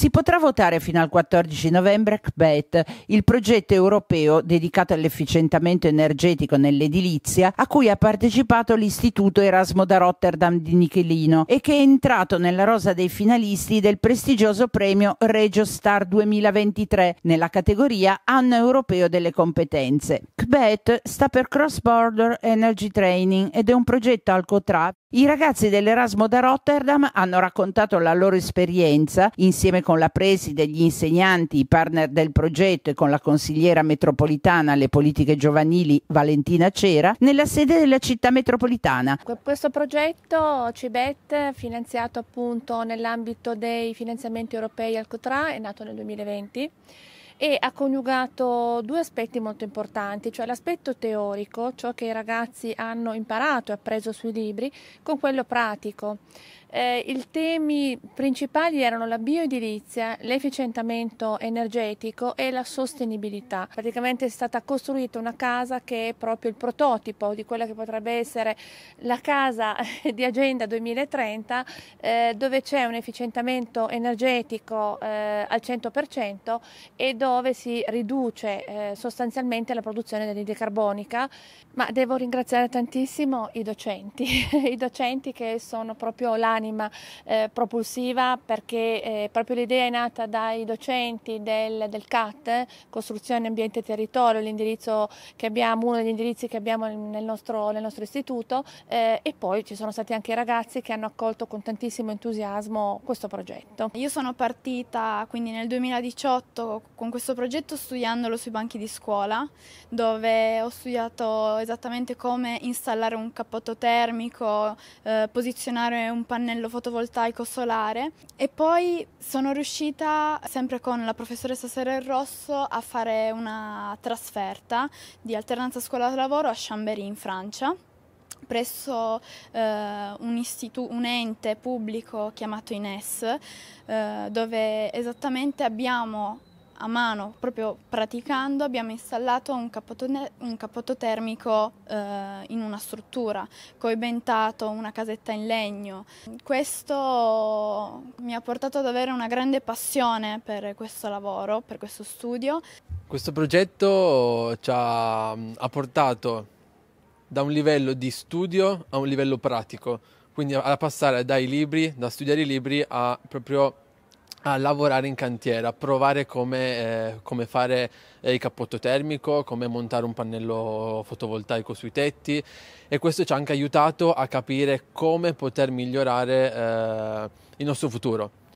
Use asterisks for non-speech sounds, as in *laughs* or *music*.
si potrà votare fino al 14 novembre CBET, il progetto europeo dedicato all'efficientamento energetico nell'edilizia, a cui ha partecipato l'Istituto Erasmo da Rotterdam di Nichelino e che è entrato nella rosa dei finalisti del prestigioso premio Regio Star 2023 nella categoria Anno Europeo delle Competenze. CBET sta per Cross Border Energy Training ed è un progetto al i ragazzi dell'Erasmo da Rotterdam hanno raccontato la loro esperienza insieme con la preside, gli insegnanti, i partner del progetto e con la consigliera metropolitana alle politiche giovanili Valentina Cera nella sede della città metropolitana. Questo progetto CIBET, finanziato appunto nell'ambito dei finanziamenti europei al COTRA, è nato nel 2020 e ha coniugato due aspetti molto importanti, cioè l'aspetto teorico, ciò che i ragazzi hanno imparato e appreso sui libri, con quello pratico. Eh, I temi principali erano la bioedilizia, l'efficientamento energetico e la sostenibilità. Praticamente è stata costruita una casa che è proprio il prototipo di quella che potrebbe essere la casa *laughs* di Agenda 2030, eh, dove c'è un efficientamento energetico eh, al 100% e dove 2009 si riduce eh, sostanzialmente la produzione dell'anidride carbonica, ma devo ringraziare tantissimo i docenti, *laughs* i docenti che sono proprio l'anima eh, propulsiva perché eh, proprio l'idea è nata dai docenti del, del CAT, Costruzione, Ambiente e Territorio, l'indirizzo che abbiamo, uno degli indirizzi che abbiamo nel nostro, nel nostro istituto eh, e poi ci sono stati anche i ragazzi che hanno accolto con tantissimo entusiasmo questo progetto. Io sono partita quindi nel 2018 con questo progetto studiandolo sui banchi di scuola, dove ho studiato esattamente come installare un cappotto termico, eh, posizionare un pannello fotovoltaico solare e poi sono riuscita, sempre con la professoressa Serel Rosso, a fare una trasferta di alternanza scuola-lavoro a Chambéry in Francia presso eh, un, istitu- un, ente pubblico chiamato INES, eh, dove esattamente abbiamo a mano, proprio praticando, abbiamo installato un, un capotto, termico eh, in una struttura, coibentato una casetta in legno. Questo mi ha portato ad avere una grande passione per questo lavoro, per questo studio. Questo progetto ci ha, mm, ha portato da un livello di studio a un livello pratico, quindi a passare dai libri, da studiare i libri a proprio a lavorare in cantiere, a provare come, eh, come fare eh, il cappotto termico, come montare un pannello fotovoltaico sui tetti e questo ci ha anche aiutato a capire come poter migliorare eh, il nostro futuro.